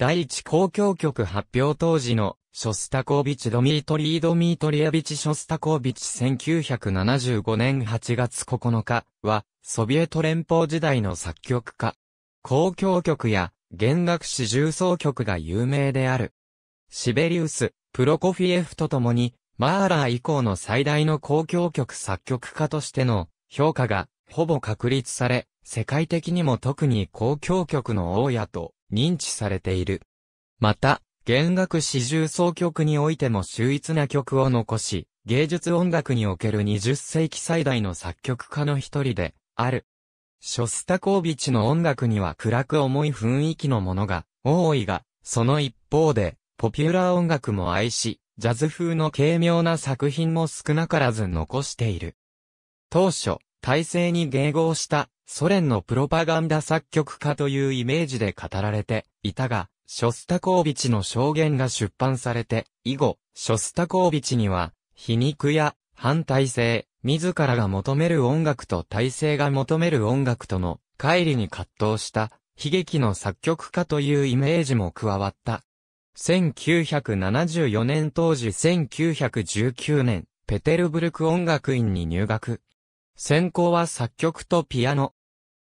第一公共局発表当時の、ショスタコービチ・ドミートリー・ドミートリアビチ・ショスタコービチ1975年8月9日は、ソビエト連邦時代の作曲家。公共曲や、弦楽史重奏曲が有名である。シベリウス、プロコフィエフと共に、マーラー以降の最大の公共曲作曲家としての評価がほぼ確立され、世界的にも特に公共曲の大家と認知されている。また、弦楽四重奏曲においても秀逸な曲を残し、芸術音楽における20世紀最大の作曲家の一人で、ある。ショスタコービチの音楽には暗く重い雰囲気のものが多いが、その一方で、ポピュラー音楽も愛し、ジャズ風の軽妙な作品も少なからず残している。当初、体制に迎合したソ連のプロパガンダ作曲家というイメージで語られていたが、ショスタコービチの証言が出版されて、以後、ショスタコービチには、皮肉や反体制、自らが求める音楽と体制が求める音楽との乖離に葛藤した悲劇の作曲家というイメージも加わった。1974年当時1919年、ペテルブルク音楽院に入学。専攻は作曲とピアノ、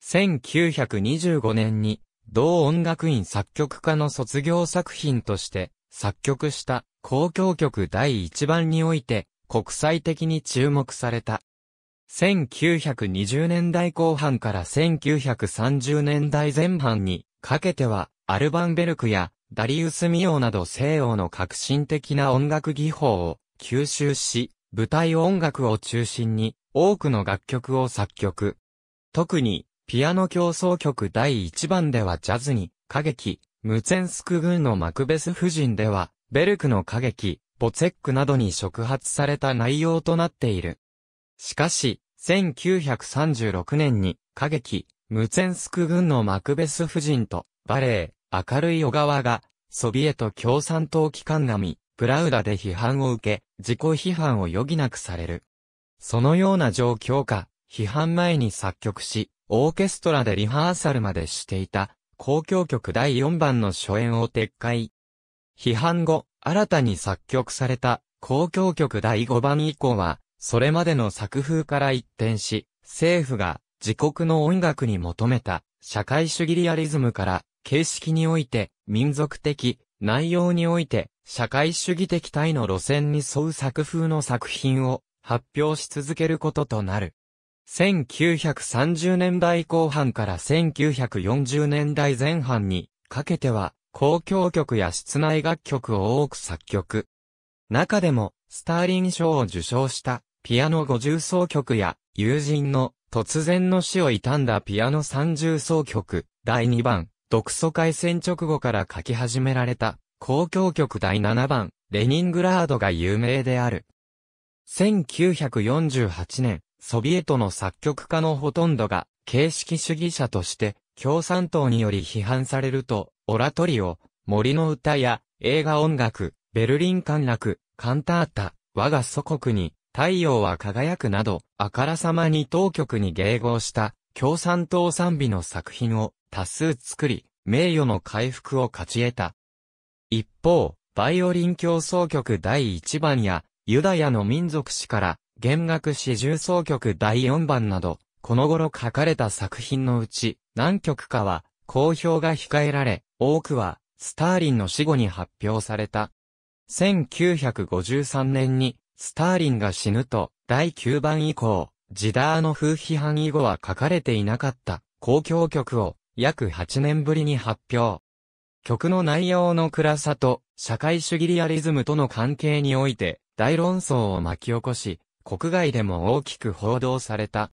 1925年に、同音楽院作曲家の卒業作品として作曲した公共曲第1番において国際的に注目された。1920年代後半から1930年代前半にかけてはアルバンベルクやダリウス・ミオなど西洋の革新的な音楽技法を吸収し、舞台音楽を中心に多くの楽曲を作曲。特にピアノ競争曲第1番ではジャズに、歌劇、ムツェンスク軍のマクベス夫人では、ベルクの歌劇、ボツェックなどに触発された内容となっている。しかし、1936年に、歌劇、ムツェンスク軍のマクベス夫人と、バレエ、明るい小川が、ソビエト共産党機関並み、プラウダで批判を受け、自己批判を余儀なくされる。そのような状況下、批判前に作曲し、オーケストラでリハーサルまでしていた、交響曲第4番の初演を撤回。批判後、新たに作曲された交響曲第5番以降は、それまでの作風から一転し、政府が自国の音楽に求めた社会主義リアリズムから形式において民族的、内容において社会主義的体の路線に沿う作風の作品を発表し続けることとなる。1930年代後半から1940年代前半にかけては公共曲や室内楽曲を多く作曲。中でもスターリン賞を受賞したピアノ五重奏曲や友人の突然の死を悼んだピアノ三重奏曲第2番独ソ開戦直後から書き始められた公共曲第7番レニングラードが有名である。1948年、ソビエトの作曲家のほとんどが、形式主義者として、共産党により批判されると、オラトリオ、森の歌や、映画音楽、ベルリン陥落、カンタータ、我が祖国に、太陽は輝くなど、あからさまに当局に迎合した、共産党賛美の作品を多数作り、名誉の回復を勝ち得た。一方、バイオリン協奏曲第1番や、ユダヤの民族史から弦楽四重奏曲第4番など、この頃書かれた作品のうち、何曲かは、公表が控えられ、多くは、スターリンの死後に発表された。1953年に、スターリンが死ぬと、第9番以降、ジダーの風批判以後は書かれていなかった、公共曲を、約8年ぶりに発表。曲の内容の暗さと、社会主義リアリズムとの関係において、大論争を巻き起こし、国外でも大きく報道された。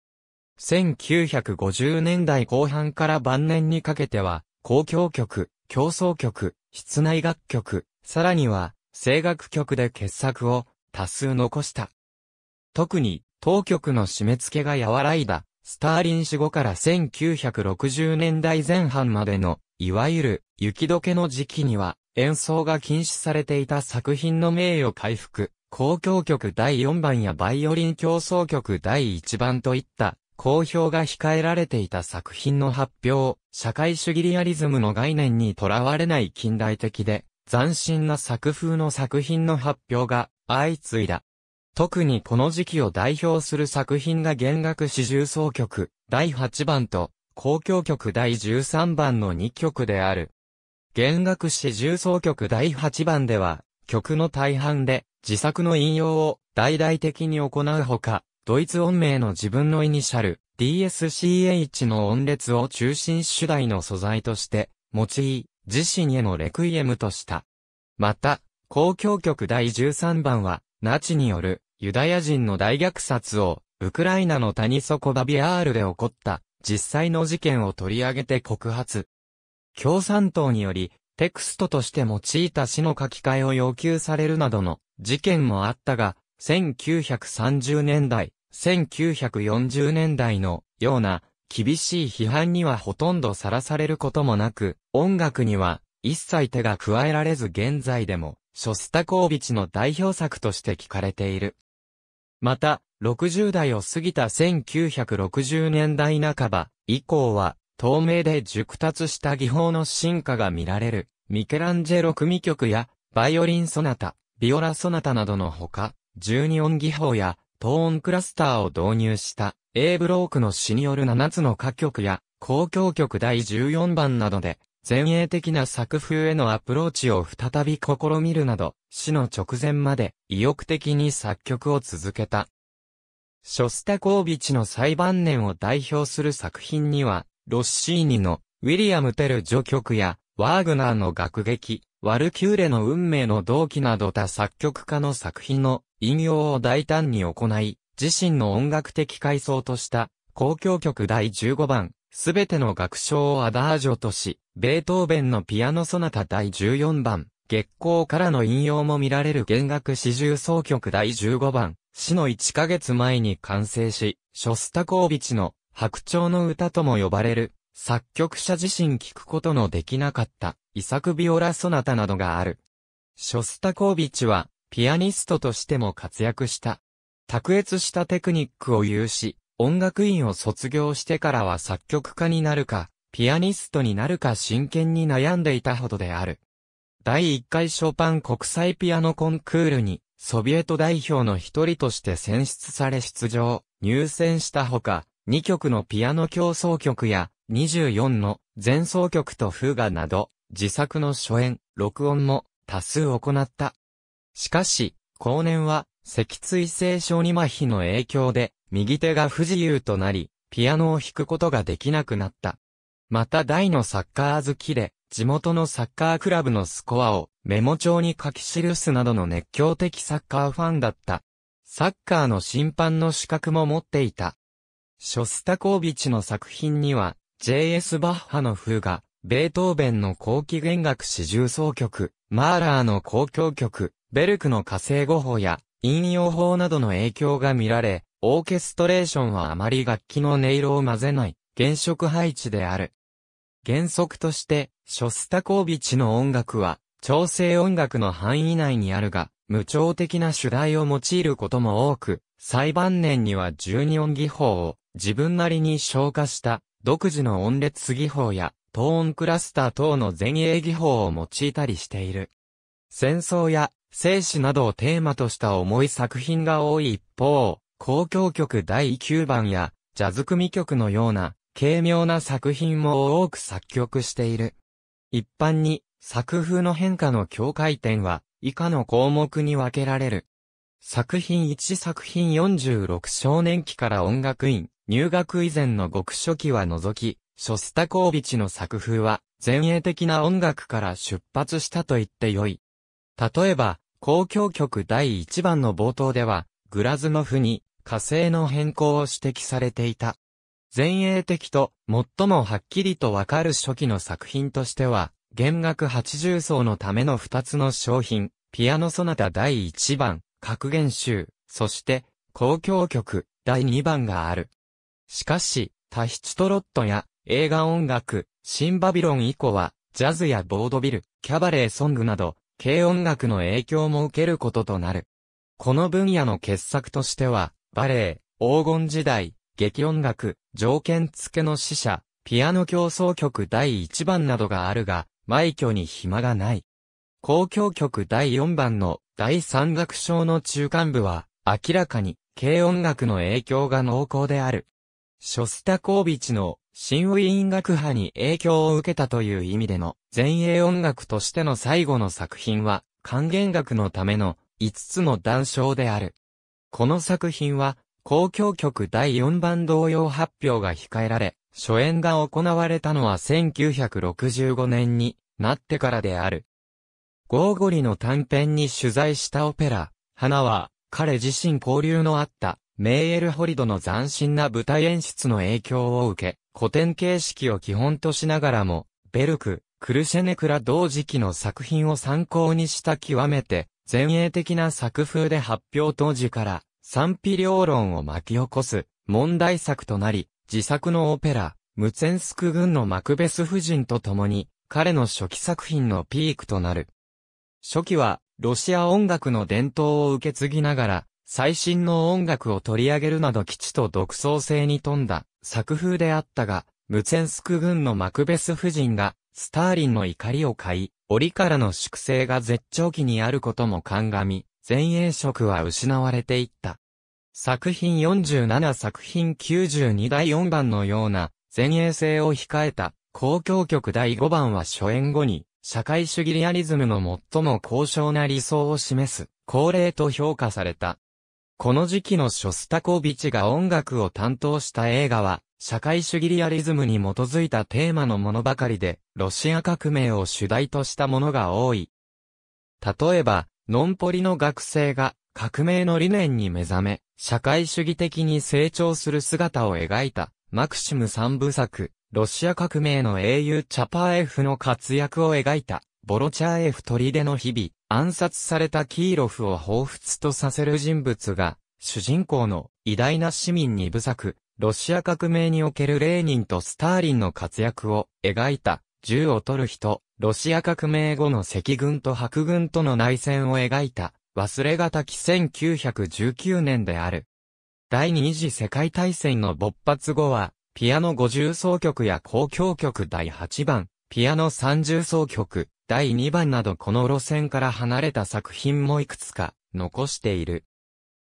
1950年代後半から晩年にかけては、公共曲、競争曲、室内楽曲、さらには、声楽曲で傑作を多数残した。特に、当局の締め付けが和らいだ、スターリン死後から1960年代前半までの、いわゆる、雪解けの時期には、演奏が禁止されていた作品の名誉回復、交響曲第4番やバイオリン競争曲第1番といった公表が控えられていた作品の発表、社会主義リアリズムの概念にとらわれない近代的で、斬新な作風の作品の発表が相次いだ。特にこの時期を代表する作品が弦楽四重奏曲第8番と公共曲第13番の2曲である。弦楽四重奏曲第8番では曲の大半で自作の引用を大々的に行うほか、ドイツ音名の自分のイニシャル、DSCH の音列を中心主題の素材として、用い、自身へのレクイエムとした。また、公共曲第13番は、ナチによる、ユダヤ人の大虐殺を、ウクライナの谷底バビアールで起こった、実際の事件を取り上げて告発。共産党により、テクストとして用いた詩の書き換えを要求されるなどの事件もあったが、1930年代、1940年代のような厳しい批判にはほとんどさらされることもなく、音楽には一切手が加えられず現在でも、ショスタコービチの代表作として聞かれている。また、60代を過ぎた1960年代半ば以降は、透明で熟達した技法の進化が見られる、ミケランジェロ組曲や、バイオリンソナタ、ビオラソナタなどのほか、12音技法や、トーンクラスターを導入した、A ブロークの詩による7つの歌曲や、公共曲第14番などで、前衛的な作風へのアプローチを再び試みるなど、詩の直前まで意欲的に作曲を続けた。ショスタコービチの最晩年を代表する作品には、ロッシーニのウィリアム・テル序曲や、ワーグナーの楽劇、ワルキューレの運命の同期など他作曲家の作品の引用を大胆に行い、自身の音楽的階層とした交響曲第15番、すべての楽章をアダージョとし、ベートーベンのピアノソナタ第14番、月光からの引用も見られる弦楽四重奏曲第15番、死の1ヶ月前に完成し、ショスタコービチの白鳥の歌とも呼ばれる、作曲者自身聞くことのできなかった、イサク・ビオラ・ソナタなどがある。ショスタコービッチは、ピアニストとしても活躍した。卓越したテクニックを有し、音楽院を卒業してからは作曲家になるか、ピアニストになるか真剣に悩んでいたほどである。第1回ショパン国際ピアノコンクールに、ソビエト代表の一人として選出され出場、入選したほか、2曲のピアノ競争曲や、24の前奏曲とフーガなど、自作の初演、録音も多数行った。しかし、後年は、脊椎性小児麻痺の影響で、右手が不自由となり、ピアノを弾くことができなくなった。また大のサッカー好きで、地元のサッカークラブのスコアをメモ帳に書き記すなどの熱狂的サッカーファンだった。サッカーの審判の資格も持っていた。ショスタコービチの作品には、J.S. バッハの風がベートーベンの後期弦楽四重奏曲、マーラーの交響曲、ベルクの火星語法や、引用法などの影響が見られ、オーケストレーションはあまり楽器の音色を混ぜない、原色配置である。原則として、ショスタコービチの音楽は、調整音楽の範囲内にあるが、無調的な主題を用いることも多く、最晩年には12音技法を自分なりに消化した独自の音列技法やトーンクラスター等の前衛技法を用いたりしている。戦争や生死などをテーマとした重い作品が多い一方、交響曲第9番やジャズ組曲のような軽妙な作品も多く作曲している。一般に作風の変化の境界点は以下の項目に分けられる。作品1作品46少年期から音楽院、入学以前の極初期は除き、ショスタコービチの作風は、前衛的な音楽から出発したと言ってよい。例えば、公共曲第1番の冒頭では、グラズノフに、火星の変更を指摘されていた。前衛的と、最もはっきりとわかる初期の作品としては、弦楽80層のための2つの商品、ピアノソナタ第1番、格言集、そして、公共曲、第2番がある。しかし、タヒチトロットや、映画音楽、新バビロン以降は、ジャズやボードビル、キャバレーソングなど、軽音楽の影響も受けることとなる。この分野の傑作としては、バレエ、黄金時代、劇音楽、条件付けの死者、ピアノ競争曲第1番などがあるが、枚挙に暇がない。交響曲第4番の第3楽章の中間部は、明らかに、軽音楽の影響が濃厚である。ショスタコービチの新ウィーン学派に影響を受けたという意味での前衛音楽としての最後の作品は還元楽のための5つの断章である。この作品は公共曲第4番同様発表が控えられ、初演が行われたのは1965年になってからである。ゴーゴリの短編に取材したオペラ、花は彼自身交流のあったメイエルホリドの斬新な舞台演出の影響を受け、古典形式を基本としながらも、ベルク、クルシェネクラ同時期の作品を参考にした極めて、前衛的な作風で発表当時から、賛否両論を巻き起こす、問題作となり、自作のオペラ、ムツェンスク軍のマクベス夫人と共に、彼の初期作品のピークとなる。初期は、ロシア音楽の伝統を受け継ぎながら、最新の音楽を取り上げるなど基地と独創性に富んだ作風であったが、ムツェンスク軍のマクベス夫人が、スターリンの怒りを買い、折からの粛清が絶頂期にあることも鑑み、前衛色は失われていった。作品47作品92第4番のような、前衛性を控えた、公共局第5番は初演後に、社会主義リアリズムの最も高尚な理想を示す、恒例と評価された。この時期のショスタコービチが音楽を担当した映画は、社会主義リアリズムに基づいたテーマのものばかりで、ロシア革命を主題としたものが多い。例えば、ノンポリの学生が革命の理念に目覚め、社会主義的に成長する姿を描いた、マクシム三部作、ロシア革命の英雄チャパーエフの活躍を描いた。ボロチャーエフ砦の日々、暗殺されたキーロフを彷彿とさせる人物が、主人公の偉大な市民に部作、ロシア革命におけるレーニンとスターリンの活躍を描いた、銃を取る人、ロシア革命後の赤軍と白軍との内戦を描いた、忘れがたき1919年である。第二次世界大戦の勃発後は、ピアノ50奏曲や交響曲第8番、ピアノ30奏曲、第2番などこの路線から離れた作品もいくつか残している。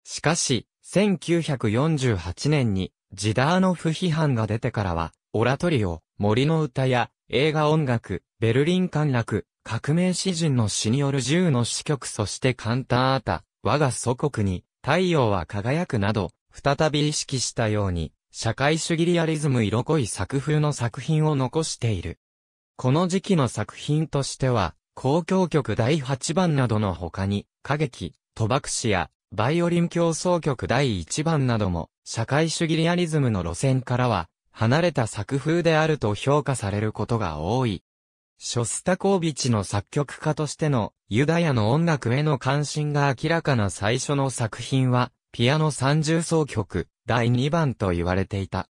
しかし、1948年にジダーノフ批判が出てからは、オラトリオ、森の歌や映画音楽、ベルリン陥落、革命詩人の詩による銃の詩曲そしてカンタータ、我が祖国に太陽は輝くなど、再び意識したように、社会主義リアリズム色濃い作風の作品を残している。この時期の作品としては、交響曲第8番などの他に、歌劇、賭博士や、バイオリン競争曲第1番なども、社会主義リアリズムの路線からは、離れた作風であると評価されることが多い。ショスタコービチの作曲家としてのユダヤの音楽への関心が明らかな最初の作品は、ピアノ三重奏曲第2番と言われていた。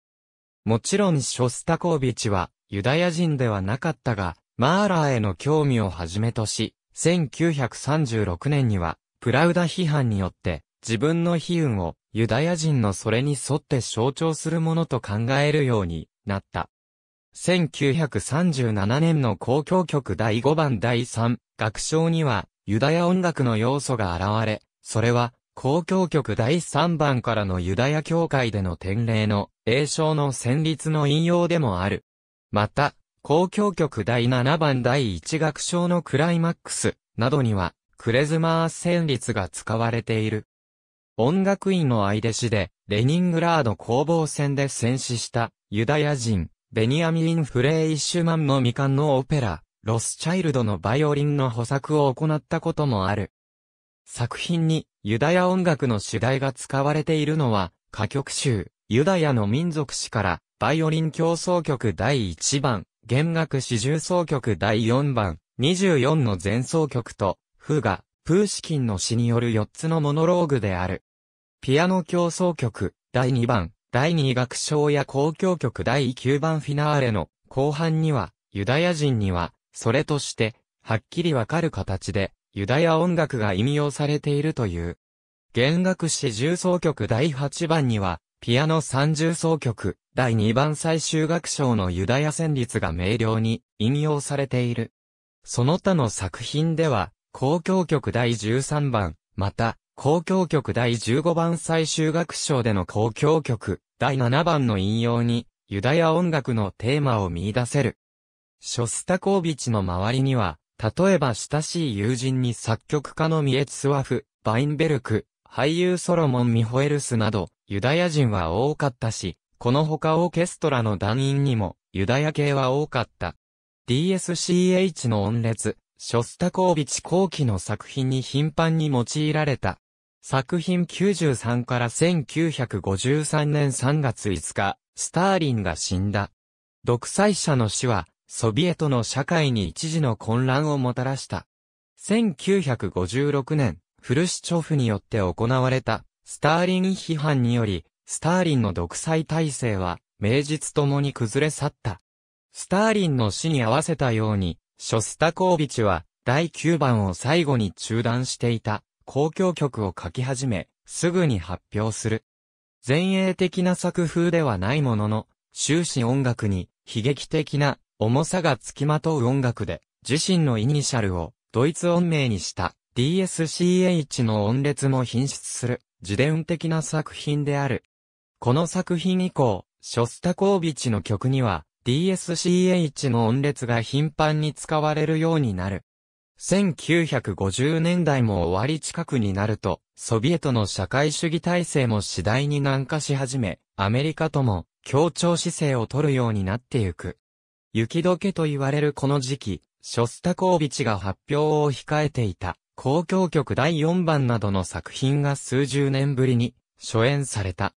もちろんショスタコービチはユダヤ人ではなかったが、マーラーへの興味をはじめとし、1936年には、プラウダ批判によって、自分の悲運をユダヤ人のそれに沿って象徴するものと考えるようになった。1937年の交響曲第5番第3楽章にはユダヤ音楽の要素が現れ、それは交響曲第3番からのユダヤ教会での典礼の英唱の旋律の引用でもある。また、交響曲第7番第1楽章のクライマックスなどには、クレズマー旋律が使われている。音楽院の相弟子で、レニングラード攻防戦で戦死したユダヤ人、ベニヤミン・フレイシュマンの未完のオペラ、ロスチャイルドのバイオリンの補作を行ったこともある。作品にユダヤ音楽の主題が使われているのは、歌曲集、ユダヤの民族史からバイオリン協奏曲第1番、弦楽四重奏曲第4番、24の前奏曲と、フガ、プーシキンの詩による4つのモノローグである。ピアノ協奏曲、第2番、第2楽章や公共曲第9番フィナーレの後半には、ユダヤ人には、それとして、はっきりわかる形で、ユダヤ音楽が引用されているという。弦楽詩重奏曲第8番には、ピアノ三重奏曲、第2番最終楽章のユダヤ旋律が明瞭に引用されている。その他の作品では、公共曲第13番、また、公共曲第15番最終楽章での公共曲、第7番の引用に、ユダヤ音楽のテーマを見出せる。ショスタコービチの周りには、例えば親しい友人に作曲家のミエツワフ、バインベルク、俳優ソロモン・ミホエルスなど、ユダヤ人は多かったし、この他オーケストラの団員にもユダヤ系は多かった。DSCH の音列、ショスタコービチ後期の作品に頻繁に用いられた。作品93から1953年3月5日、スターリンが死んだ。独裁者の死は、ソビエトの社会に一時の混乱をもたらした。1956年、フルシチョフによって行われたスターリン批判により、スターリンの独裁体制は、名実ともに崩れ去った。スターリンの死に合わせたように、ショスタコービチは、第9番を最後に中断していた、公共曲を書き始め、すぐに発表する。前衛的な作風ではないものの、終始音楽に悲劇的な重さが付きまとう音楽で、自身のイニシャルをドイツ音名にした DSCH の音列も品質する。自伝的な作品である。この作品以降、ショスタコービチの曲には、DSCH の音列が頻繁に使われるようになる。1950年代も終わり近くになると、ソビエトの社会主義体制も次第に軟化し始め、アメリカとも協調姿勢を取るようになってゆく。雪解けと言われるこの時期、ショスタコービチが発表を控えていた。公共曲第4番などの作品が数十年ぶりに初演された。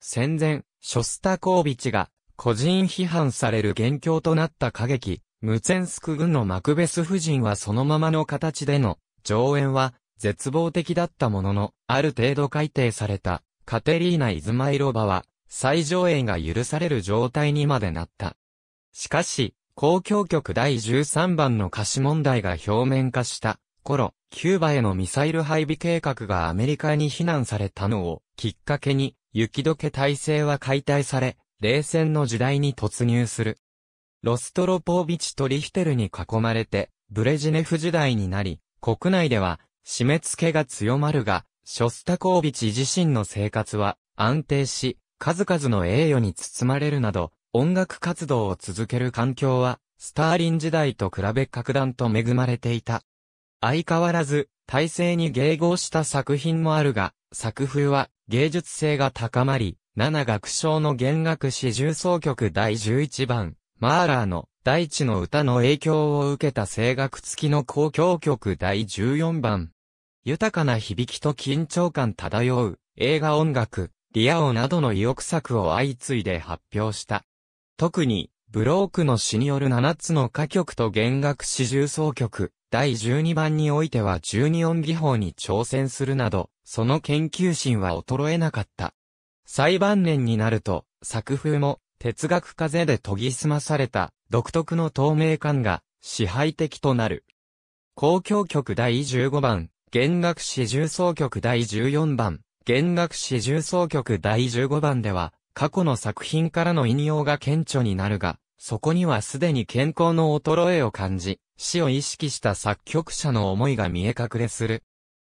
戦前、ショスタコービチが個人批判される元凶となった歌劇、ムツェンスク軍のマクベス夫人はそのままの形での上演は絶望的だったものの、ある程度改定されたカテリーナ・イズマイロバは再上映が許される状態にまでなった。しかし、公共曲第13番の歌詞問題が表面化した頃、キューバへのミサイル配備計画がアメリカに非難されたのをきっかけに、雪解け体制は解体され、冷戦の時代に突入する。ロストロポービチとリヒテルに囲まれて、ブレジネフ時代になり、国内では、締め付けが強まるが、ショスタコービチ自身の生活は安定し、数々の栄誉に包まれるなど、音楽活動を続ける環境は、スターリン時代と比べ格段と恵まれていた。相変わらず、体制に迎合した作品もあるが、作風は芸術性が高まり、7楽章の弦楽四重奏曲第11番、マーラーの大地の歌の影響を受けた声楽付きの交響曲第14番。豊かな響きと緊張感漂う映画音楽、リアオなどの意欲作を相次いで発表した。特に、ブロークの詩による7つの歌曲と弦楽四重奏曲、第12番においては12音技法に挑戦するなど、その研究心は衰えなかった。最晩年になると、作風も哲学風で研ぎ澄まされた独特の透明感が支配的となる。公共曲第15番、弦楽四重奏曲第14番、弦楽四重奏曲第15番では、過去の作品からの引用が顕著になるが、そこにはすでに健康の衰えを感じ、死を意識した作曲者の思いが見え隠れする。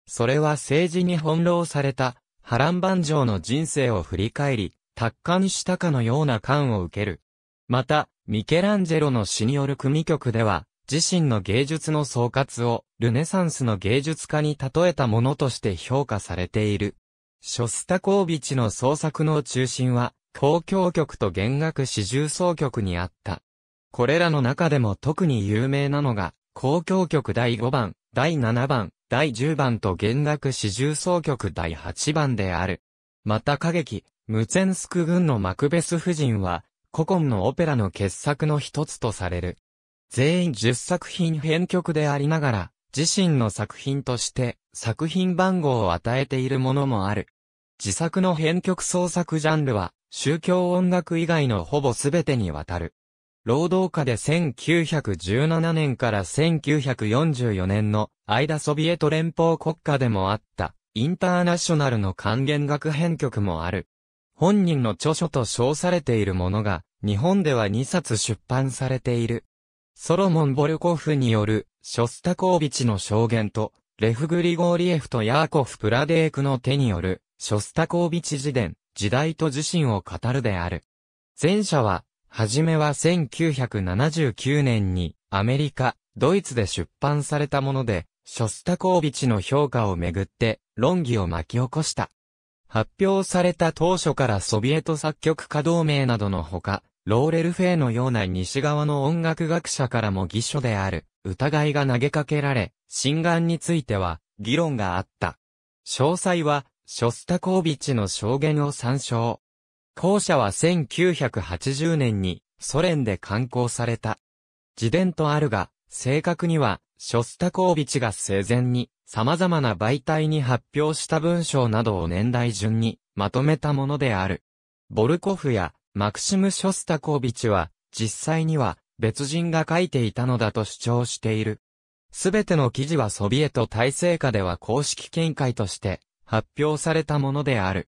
それは政治に翻弄された、波乱万丈の人生を振り返り、達観したかのような感を受ける。また、ミケランジェロの詩による組曲では、自身の芸術の総括を、ルネサンスの芸術家に例えたものとして評価されている。ショスタコービチの創作の中心は、公共局と弦楽四重奏曲にあった。これらの中でも特に有名なのが、公共局第5番、第7番、第10番と弦楽四重奏曲第8番である。また歌劇、ムツェンスク軍のマクベス夫人は、古今のオペラの傑作の一つとされる。全員10作品編曲でありながら、自身の作品として作品番号を与えているものもある。自作の編曲創作ジャンルは宗教音楽以外のほぼ全てにわたる。労働下で1917年から1944年の間ソビエト連邦国家でもあったインターナショナルの還元学編曲もある。本人の著書と称されているものが日本では2冊出版されている。ソロモン・ボルコフによるショスタコービチの証言とレフ・グリゴーリエフとヤーコフ・プラデークの手によるショスタコービチ自伝時代と自身を語るである。前者は、はじめは1979年にアメリカ、ドイツで出版されたもので、ショスタコービチの評価をめぐって論議を巻き起こした。発表された当初からソビエト作曲家同盟などのほか、ローレルフェイのような西側の音楽学者からも偽書である疑いが投げかけられ、心眼については議論があった。詳細はショスタコービチの証言を参照。後者は1980年にソ連で刊行された。自伝とあるが、正確には、ショスタコービチが生前に様々な媒体に発表した文章などを年代順にまとめたものである。ボルコフやマクシム・ショスタコービチは実際には別人が書いていたのだと主張している。すべての記事はソビエト体制下では公式見解として発表されたものである。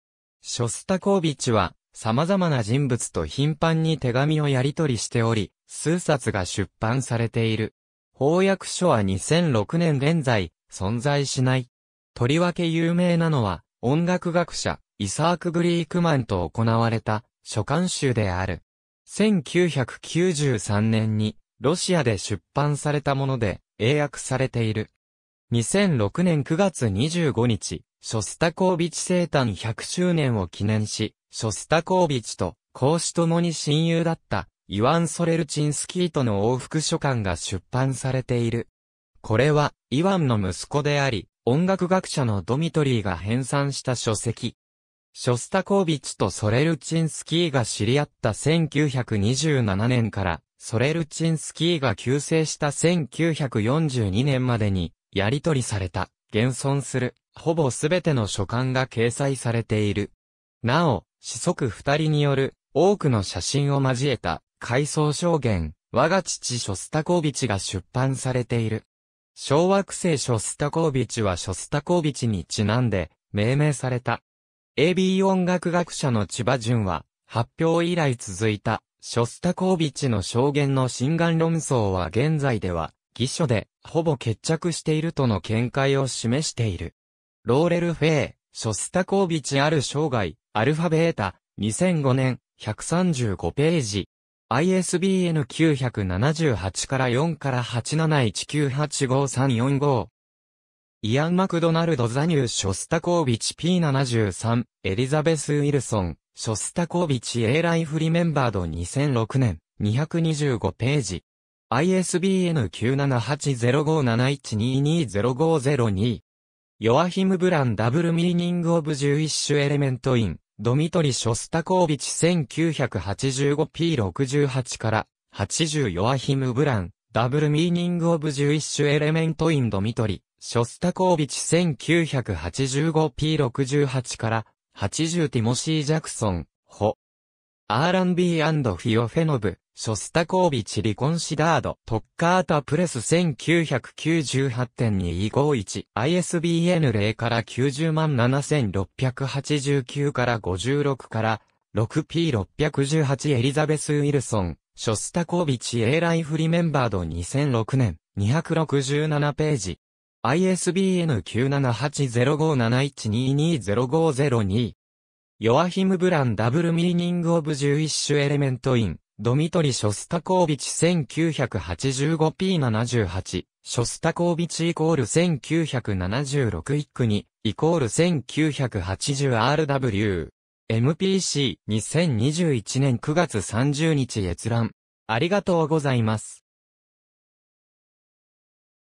ショスタコービチは、様々な人物と頻繁に手紙をやり取りしており、数冊が出版されている。翻訳書は2006年現在、存在しない。とりわけ有名なのは、音楽学者、イサーク・グリークマンと行われた、書簡集である。1993年に、ロシアで出版されたもので、英訳されている。2006年9月25日、ショスタコービチ生誕100周年を記念し、ショスタコービチと孔子ともに親友だったイワン・ソレルチンスキーとの往復書簡が出版されている。これはイワンの息子であり、音楽学者のドミトリーが編纂した書籍。ショスタコービチとソレルチンスキーが知り合った1927年から、ソレルチンスキーが急成した1942年までに、やり取りされた、現存するほぼすべての書簡が掲載されている。なお、子息二人による多くの写真を交えた回想証言、我が父ショスタコービチが出版されている。小惑星ショスタコービチはショスタコービチにちなんで命名された。AB 音楽学者の千葉淳は、発表以来続いた、ショスタコービチの証言の心眼論争は現在では、偽書で、ほぼ決着しているとの見解を示している。ローレル・フェイ、ショスタコービチある生涯、アルファベータ、2005年、135ページ。ISBN 978から4から871985345。イアン・マクドナルド・ザニュー・ショスタコービチ P73、エリザベス・ウィルソン、ショスタコービチ A ライフ・リメンバード2006年、225ページ。ISBN 9780571220502。ヨアヒム・ブランダブル・ミーニング・オブ・ジュイッシュ・エレメント・イン、ドミトリ・ショスタコービチ 1985P68 から80ヨアヒム・ブラン、ダブル・ミーニング・オブ・ジュイッシュ・エレメント・イン・ドミトリ、ショスタコービチ 1985P68 から80ティモシー・ジャクソン、ホ。ンド・フィオフェノブ、ショスタコービチリコンシダード、トッカータプレス1998.251、ISBN 0から90万7689から56から 6P618 エリザベス・ウィルソン、ショスタコービチ A ライフリメンバード2006年、267ページ。ISBN 9780571220502。ヨアヒム・ブランダブル・ミーニング・オブ・ジュイッシュ・エレメント・イン。ドミトリ・ショスタコービチ 1985P78、ショスタコービチイコール1976イックに、イコール 1980RW。MPC2021 年9月30日閲覧。ありがとうございます。